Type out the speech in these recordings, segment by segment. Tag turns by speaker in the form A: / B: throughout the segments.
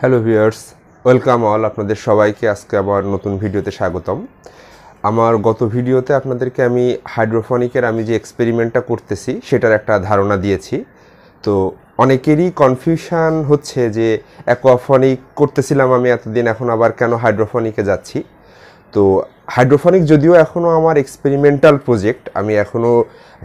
A: Hello viewers welcome all আপনাদের সবাইকে আজকে আবার নতুন ভিডিওতে স্বাগতম আমার গত ভিডিওতে আপনাদেরকে আমি হাইড্রোফনিকের আমি যে এক্সপেরিমেন্টটা করতেছি সেটার একটা ধারণা দিয়েছি তো অনেকেরই কনফিউশান হচ্ছে যে অ্যাকোয়াফনিক করতেছিলাম আমি এতদিন এখন আবার কেন হাইড্রোফনিকে যাচ্ছি তো হাইড্রোফনিক যদিও এখনও আমার এক্সপেরিমেন্টাল প্রজেক্ট আমি এখনও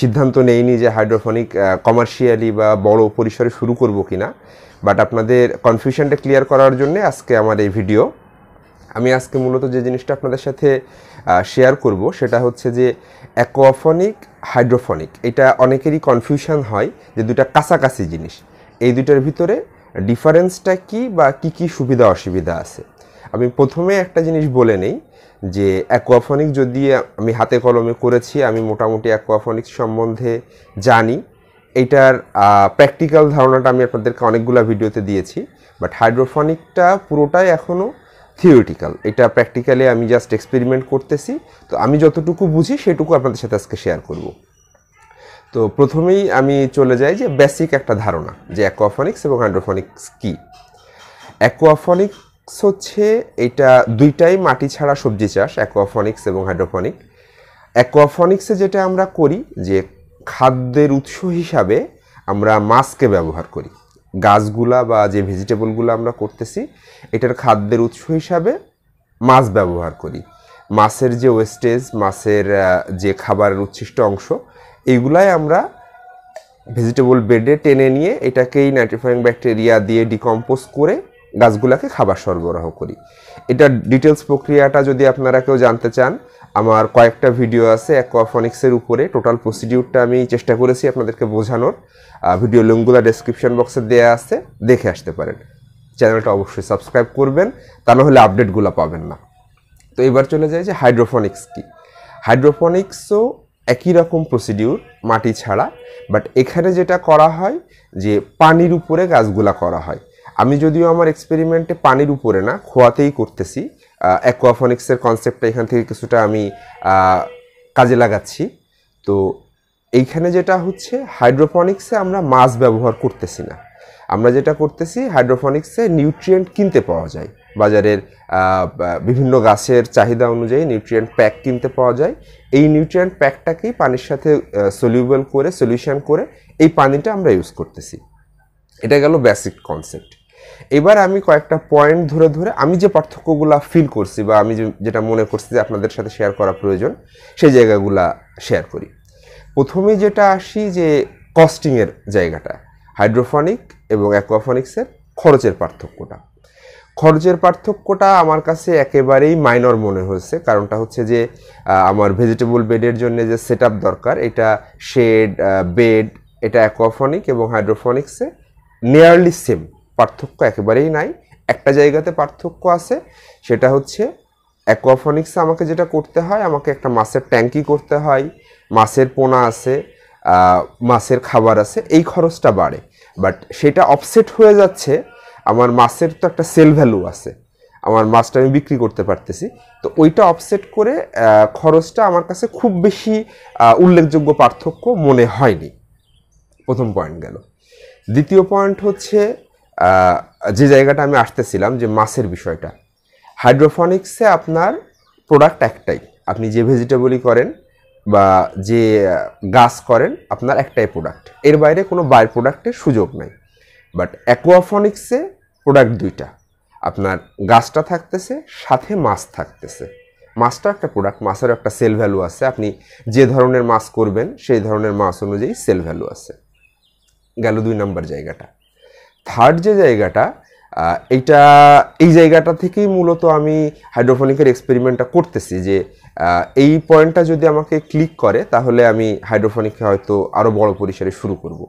A: সিদ্ধান্ত নেইনি যে হাইড্রোফনিক কমার্শিয়ালি বা বড় পরিসরে শুরু করব কিনা বাট আপনাদের কনফিউশনটা ক্লিয়ার করার জন্য আজকে আমার এই ভিডিও আমি আজকে মূলত যে জিনিসটা আপনাদের সাথে শেয়ার করব সেটা হচ্ছে যে অ্যাকোয়াফনিক হাইড্রোফনিক এটা অনেকেরই কনফিউশন হয় যে দুটা কাছাকাছি জিনিস এই দুটার ভিতরে ডিফারেন্সটা কি বা কি কি সুবিধা অসুবিধা আছে আমি প্রথমে একটা জিনিস বলে নেই যে অ্যাকোয়াফনিক যদি আমি হাতে কলমে করেছি আমি মোটামুটি অ্যাকোয়াফনিক্স সম্বন্ধে জানি এইটার প্র্যাকটিক্যাল ধারণাটা আমি আপনাদেরকে অনেকগুলো ভিডিওতে দিয়েছি বাট হাইড্রোফনিকটা পুরোটাই এখনও থিওরিটিক্যাল এটা প্র্যাকটিক্যালি আমি জাস্ট এক্সপেরিমেন্ট করতেছি তো আমি যতটুকু বুঝি সেটুকু আপনাদের সাথে আজকে শেয়ার করব তো প্রথমেই আমি চলে যাই যে বেসিক একটা ধারণা যে অ্যাকোয়াফনিক্স এবং হাইড্রোফনিক্স কী অ্যাকোয়াফনিক্স হচ্ছে এটা দুইটাই মাটি ছাড়া সবজি চাষ অ্যাকোয়াফনিক্স এবং হাইড্রোফনিক অ্যাকোয়াফনিক্সে যেটা আমরা করি যে খাদ্যের উৎস হিসাবে আমরা মাছকে ব্যবহার করি গাছগুলা বা যে ভেজিটেবলগুলো আমরা করতেছি এটার খাদ্যের উৎস হিসাবে মাছ ব্যবহার করি মাছের যে ওয়েস্টেজ মাছের যে খাবারের উচ্ছিষ্ট অংশ এইগুলাই আমরা ভেজিটেবল বেডে টেনে নিয়ে এটাকেই নাইট্রিফাইং ব্যাকটেরিয়া দিয়ে ডিকম্পোজ করে গাছগুলাকে খাবার সরবরাহ করি এটা ডিটেলস প্রক্রিয়াটা যদি আপনারা কেউ জানতে চান আমার কয়েকটা ভিডিও আছে অ্যাকোয়াফনিক্সের উপরে টোটাল প্রসিডিউরটা আমি চেষ্টা করেছি আপনাদেরকে বোঝানোর ভিডিও লিঙ্কগুলো ডেসক্রিপশান বক্সে দেওয়া আছে দেখে আসতে পারেন চ্যানেলটা অবশ্যই সাবস্ক্রাইব করবেন তা নাহলে আপডেটগুলো পাবেন না তো এবার চলে যায় যে হাইড্রোফনিক্স কি হাইড্রোফনিক্সও একই রকম প্রসিডিউর মাটি ছাড়া বাট এখানে যেটা করা হয় যে পানির উপরে গাছগুলা করা হয় আমি যদিও আমার এক্সপেরিমেন্টে পানির উপরে না খোয়াতেই করতেছি অ্যাকোয়াফনিক্সের কনসেপ্টটা এখান থেকে কিছুটা আমি কাজে লাগাচ্ছি তো এইখানে যেটা হচ্ছে হাইড্রোপনিক্সে আমরা মাছ ব্যবহার করতেছি না আমরা যেটা করতেছি হাইড্রোপনিক্সে নিউট্রিয়েন্ট কিনতে পাওয়া যায় বাজারের বিভিন্ন গাছের চাহিদা অনুযায়ী নিউট্রিয়েন্ট প্যাক কিনতে পাওয়া যায় এই নিউট্রিয়েন্ট প্যাকটাকেই পানির সাথে সলিউবল করে সলিউশন করে এই পানিটা আমরা ইউজ করতেছি এটা গেল বেসিক কনসেপ্ট এবার আমি কয়েকটা পয়েন্ট ধরে ধরে আমি যে পার্থক্যগুলো ফিল করছি বা আমি যেটা মনে করছি যে আপনাদের সাথে শেয়ার করা প্রয়োজন সেই জায়গাগুলা শেয়ার করি প্রথমে যেটা আসি যে কস্টিংয়ের জায়গাটা হাইড্রোফনিক এবং অ্যাকোয়াফনিক্সের খরচের পার্থক্যটা খরচের পার্থক্যটা আমার কাছে একেবারেই মাইনর মনে হয়েছে কারণটা হচ্ছে যে আমার ভেজিটেবল বেডের জন্য যে সেট দরকার এটা শেড বেড এটা অ্যাকোয়াফনিক এবং হাইড্রোফনিক্সে নিয়ারলি সেম পার্থক্য একেবারেই নাই একটা জায়গাতে পার্থক্য আছে সেটা হচ্ছে অ্যাকোয়াফনিক্সে আমাকে যেটা করতে হয় আমাকে একটা মাছের ট্যাঙ্কি করতে হয় মাছের পোনা আছে মাছের খাবার আছে এই খরচটা বাড়ে বাট সেটা অফসেট হয়ে যাচ্ছে আমার মাছের তো একটা সেল ভ্যালু আছে আমার মাছটা আমি বিক্রি করতে পারতেছি তো ওইটা অফসেট করে খরচটা আমার কাছে খুব বেশি উল্লেখযোগ্য পার্থক্য মনে হয়নি প্রথম পয়েন্ট গেল দ্বিতীয় পয়েন্ট হচ্ছে যে জায়গাটা আমি আসতেছিলাম যে মাছের বিষয়টা হাইড্রোফনিক্সে আপনার প্রোডাক্ট একটাই আপনি যে ভেজিটেবলই করেন বা যে গাছ করেন আপনার একটাই প্রোডাক্ট এর বাইরে কোনো বাইর প্রোডাক্টের সুযোগ নাই বাট অ্যাকোয়াফনিক্সে প্রোডাক্ট দুইটা আপনার গাছটা থাকতেছে সাথে মাছ থাকতেছে মাছটা একটা প্রোডাক্ট মাছেরও একটা সেল ভ্যালু আছে আপনি যে ধরনের মাছ করবেন সেই ধরনের মাছ অনুযায়ী সেল ভ্যালু আছে গেল দুই নম্বর জায়গাটা থার্ড যে জায়গাটা এইটা এই জায়গাটা থেকেই মূলত আমি হাইড্রোফোনিকের এক্সপেরিমেন্টটা করতেছি যে এই পয়েন্টটা যদি আমাকে ক্লিক করে তাহলে আমি হাইড্রোফোনিককে হয়তো আরও বড় পরিসরে শুরু করব।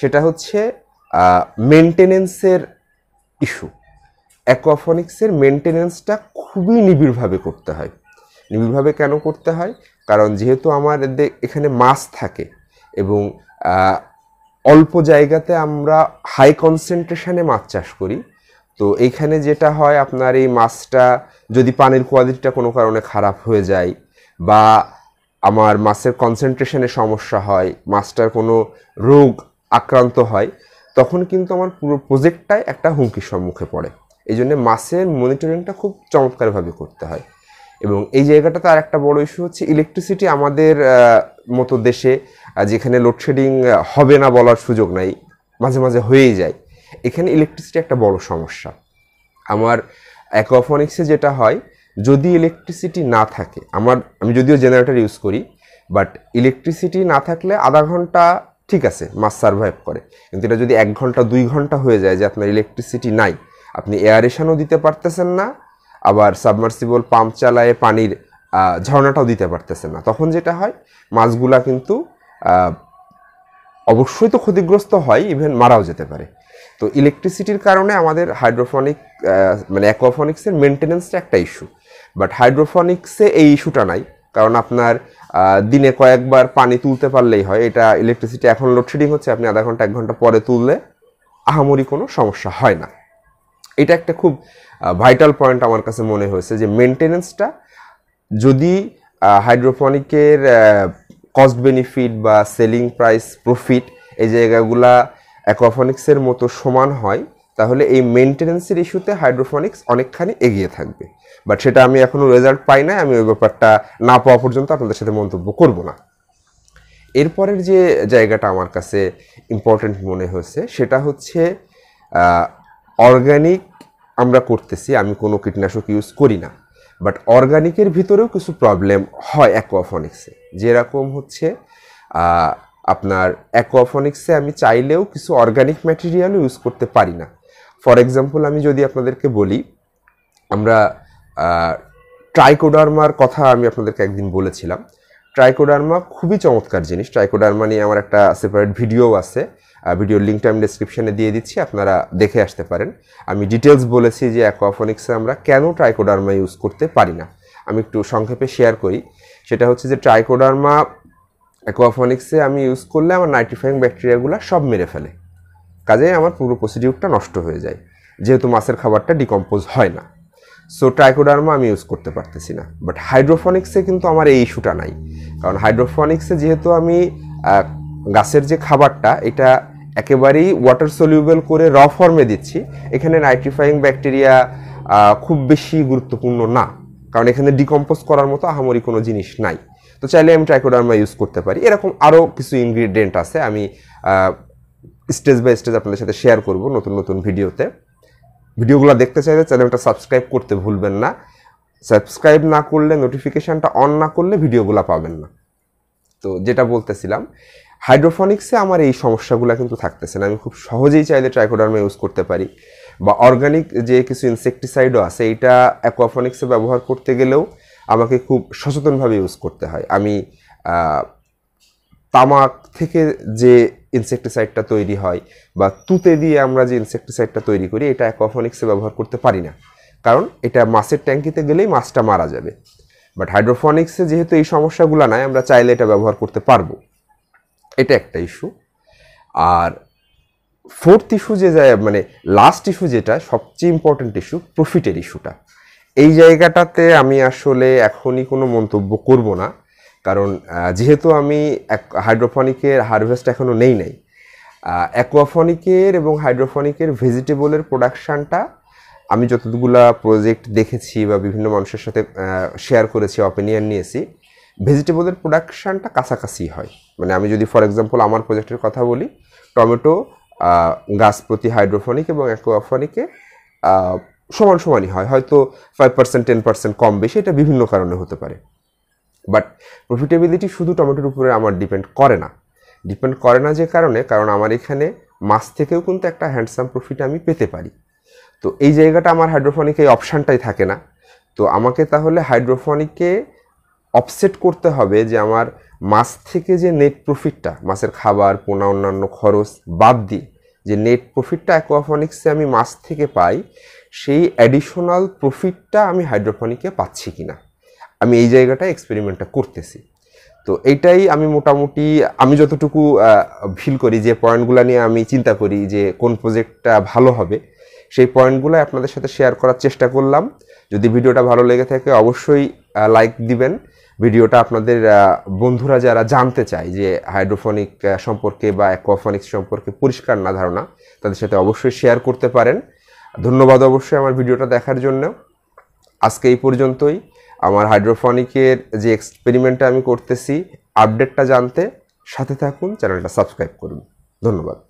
A: সেটা হচ্ছে মেনটেনেন্সের ইস্যু অ্যাকোয়াফোনিক্সের মেনটেনেন্সটা খুবই নিবিড়ভাবে করতে হয় নিবিড়ভাবে কেন করতে হয় কারণ যেহেতু আমার এখানে মাছ থাকে এবং অল্প জায়গাতে আমরা হাই কনসেন্ট্রেশনে মাছ চাষ করি তো এইখানে যেটা হয় আপনার এই মাছটা যদি পানির কোয়ালিটিটা কোনো কারণে খারাপ হয়ে যায় বা আমার মাছের কনসেন্ট্রেশনে সমস্যা হয় মাছটার কোনো রোগ আক্রান্ত হয় তখন কিন্তু আমার পুরো প্রজেক্টটাই একটা হুমকির সম্মুখে পড়ে এই জন্যে মাছের মনিটরিংটা খুব চমৎকারভাবে করতে হয় এবং এই জায়গাটাতে আর একটা বড় ইস্যু হচ্ছে ইলেকট্রিসিটি আমাদের মতো দেশে যেখানে লোডশেডিং হবে না বলার সুযোগ নাই মাঝে মাঝে হয়েই যায় এখানে ইলেকট্রিসিটি একটা বড় সমস্যা আমার অ্যাকোয়াফনিক্সে যেটা হয় যদি ইলেকট্রিসিটি না থাকে আমার আমি যদিও জেনারেটর ইউজ করি বাট ইলেকট্রিসিটি না থাকলে আধা ঘন্টা ঠিক আছে মাছ সার্ভাইভ করে কিন্তু এটা যদি এক ঘন্টা দুই ঘন্টা হয়ে যায় যে আপনার ইলেকট্রিসিটি নাই আপনি এয়ারেশানও দিতে পারতেছেন না আবার সাবমার্সিবল পাম্প চালায়ে পানির ঝর্ণাটাও দিতে পারতেছে না তখন যেটা হয় মাছগুলা কিন্তু অবশ্যই তো ক্ষতিগ্রস্ত হয় ইভেন মারাও যেতে পারে তো ইলেকট্রিসিটির কারণে আমাদের হাইড্রোফনিক মানে অ্যাকোয়াফনিক্সের মেনটেনেন্সটা একটা ইস্যু বাট হাইড্রোফনিক্সে এই ইস্যুটা নাই কারণ আপনার দিনে কয়েকবার পানি তুলতে পারলেই হয় এটা ইলেকট্রিসিটি এখন লোডশেডিং হচ্ছে আপনি আধা ঘন্টা এক ঘন্টা পরে তুললে আহামরি কোনো সমস্যা হয় না এটা একটা খুব ভাইটাল পয়েন্ট আমার কাছে মনে হয়েছে যে মেনটেনেন্সটা যদি হাইড্রোফোনিকের কস্ট বেনিফিট বা সেলিং প্রাইস প্রফিট এই জায়গাগুলা অ্যাকোয়াফনিক্সের মতো সমান হয় তাহলে এই মেনটেনেন্সের ইস্যুতে হাইড্রোফনিক্স অনেকখানি এগিয়ে থাকবে বাট সেটা আমি এখনও রেজাল্ট পাই না আমি ওই ব্যাপারটা না পাওয়া পর্যন্ত আপনাদের সাথে মন্তব্য করব না এরপরের যে জায়গাটা আমার কাছে ইম্পর্ট্যান্ট মনে হয়েছে সেটা হচ্ছে অর্গানিক আমরা করতেছি আমি কোনো কীটনাশক ইউজ করি না বাট অর্গানিকের ভিতরেও কিছু প্রবলেম হয় অ্যাকোয়াফনিক্সে যেরকম হচ্ছে আপনার অ্যাকোয়াফনিক্সে আমি চাইলেও কিছু অর্গানিক ম্যাটেরিয়ালও ইউজ করতে পারি না ফর এক্সাম্পল আমি যদি আপনাদেরকে বলি আমরা ট্রাইকোডার্মার কথা আমি আপনাদেরকে একদিন বলেছিলাম ট্রাইকোডার্মা খুবই চমৎকার জিনিস ট্রাইকোডার্মা নিয়ে আমার একটা সেপারেট ভিডিও আছে ভিডিওর লিঙ্কটা আমি ডিসক্রিপশানে দিয়ে দিচ্ছি আপনারা দেখে আসতে পারেন আমি ডিটেলস বলেছি যে অ্যাকোয়াফোনিক্সে আমরা কেন ট্রাইকোডার্মা ইউজ করতে পারি না আমি একটু সংক্ষেপে শেয়ার করি সেটা হচ্ছে যে ট্রাইকোডার্মা অ্যাকোয়াফোনিক্সে আমি ইউজ করলে আমার নাইট্রিফাইং ব্যাকটেরিয়াগুলো সব মেরে ফেলে কাজে আমার পুরো প্রসিডিউরটা নষ্ট হয়ে যায় যেহেতু মাছের খাবারটা ডিকম্পোজ হয় না সো ট্রাইকোডার্মা আমি ইউজ করতে পারতেছি না বাট হাইড্রোফনিক্সে কিন্তু আমার এই ইস্যুটা নাই কারণ হাইড্রোফনিক্সে যেহেতু আমি গাছের যে খাবারটা এটা একেবারেই ওয়াটার সলিউবেল করে র ফর্মে দিচ্ছি এখানে নাইট্রিফাইং ব্যাকটেরিয়া খুব বেশি গুরুত্বপূর্ণ না কারণ এখানে ডিকম্পোজ করার মতো আহামরি কোনো জিনিস নাই তো চাইলে আমি ট্রাইকোডার্মা ইউজ করতে পারি এরকম আরও কিছু ইনগ্রিডিয়েন্ট আছে আমি স্টেজ বাই স্টেজ আপনাদের সাথে শেয়ার করব নতুন নতুন ভিডিওতে ভিডিওগুলো দেখতে চাইলে চ্যানেলটা সাবস্ক্রাইব করতে ভুলবেন না সাবস্ক্রাইব না করলে নোটিফিকেশানটা অন না করলে ভিডিওগুলো পাবেন না তো যেটা বলতেছিলাম হাইড্রোফনিক্সে আমার এই সমস্যাগুলো কিন্তু থাকতেছে না আমি খুব সহজেই চাইলে ট্রাইকোডার্মা ইউজ করতে পারি বা অর্গানিক যে কিছু ইনসেকটিসাইডও আছে এটা অ্যাকোয়াফনিক্সে ব্যবহার করতে গেলেও আমাকে খুব সচেতনভাবে ইউজ করতে হয় আমি তামাক থেকে যে ইনসেকটিসাইডটা তৈরি হয় বা তুতে দিয়ে আমরা যে ইনসেকটিসাইডটা তৈরি করি এটা অ্যাকোয়াফনিক্সে ব্যবহার করতে পারি না কারণ এটা মাছের ট্যাঙ্কিতে গেলেই মাছটা মারা যাবে বাট হাইড্রোফনিক্সে যেহেতু এই সমস্যাগুলো নাই আমরা চাইলে এটা ব্যবহার করতে পারবো এটা একটা ইস্যু আর ফোর্থ ইস্যু যে মানে লাস্ট ইস্যু যেটা সবচেয়ে ইম্পর্ট্যান্ট ইস্যু প্রফিটের ইস্যুটা এই জায়গাটাতে আমি আসলে এখনই কোনো মন্তব্য করব না কারণ যেহেতু আমি হাইড্রোফনিকের হারভেস্ট এখনও নেই নাই অ্যাকোয়াফনিকের এবং হাইড্রোফনিকের ভেজিটেবলের প্রোডাকশানটা আমি যতগুলো প্রজেক্ট দেখেছি বা বিভিন্ন মানুষের সাথে শেয়ার করেছি অপিনিয়ন নিয়েছি ভেজিটেবলের প্রোডাকশানটা কাছাকাছি হয় মানে আমি যদি ফর এক্সাম্পল আমার প্রজেক্টের কথা বলি টমেটো গাছ প্রতি হাইড্রোফনিক এবং অ্যাকোয়াফোনিকে সমান সমানই হয় হয়তো ফাইভ পার্সেন্ট টেন পার্সেন্ট কম বেশি এটা বিভিন্ন কারণে হতে পারে বাট প্রফিটেবিলিটি শুধু টমেটোর উপরে আমার ডিপেন্ড করে না ডিপেন্ড করে না যে কারণে কারণ আমার এখানে মাছ থেকেও কিন্তু একটা হ্যান্ডসাম প্রফিট আমি পেতে পারি তো এই জায়গাটা আমার হাইড্রোফনিক এই অপশানটাই থাকে না তো আমাকে তাহলে হাইড্রোফোনিকে অফসেট করতে হবে যে আমার মাছ থেকে যে নেট প্রফিটটা মাছের খাবার পোনা অন্যান্য খরচ বাদ দিয়ে যে নেট প্রফিটটা অ্যাকোয়াফনিক্সে আমি মাছ থেকে পাই সেই অ্যাডিশনাল প্রফিটটা আমি হাইড্রোফনিকে পাচ্ছি কি না আমি এই জায়গাটা এক্সপেরিমেন্টটা করতেছি তো এইটাই আমি মোটামুটি আমি যতটুকু ফিল করি যে পয়েন্টগুলো নিয়ে আমি চিন্তা করি যে কোন প্রজেক্টটা ভালো হবে সেই পয়েন্টগুলো আপনাদের সাথে শেয়ার করার চেষ্টা করলাম যদি ভিডিওটা ভালো লেগে থাকে অবশ্যই লাইক দিবেন ভিডিওটা আপনাদের বন্ধুরা যারা জানতে চায় যে হাইড্রোফনিক সম্পর্কে বা অ্যাকোফোনিক্স সম্পর্কে পরিষ্কার না ধারণা তাদের সাথে অবশ্যই শেয়ার করতে পারেন ধন্যবাদ অবশ্যই আমার ভিডিওটা দেখার জন্য আজকে এই পর্যন্তই আমার হাইড্রোফনিকের যে এক্সপেরিমেন্টটা আমি করতেছি আপডেটটা জানতে সাথে থাকুন চ্যানেলটা সাবস্ক্রাইব করুন ধন্যবাদ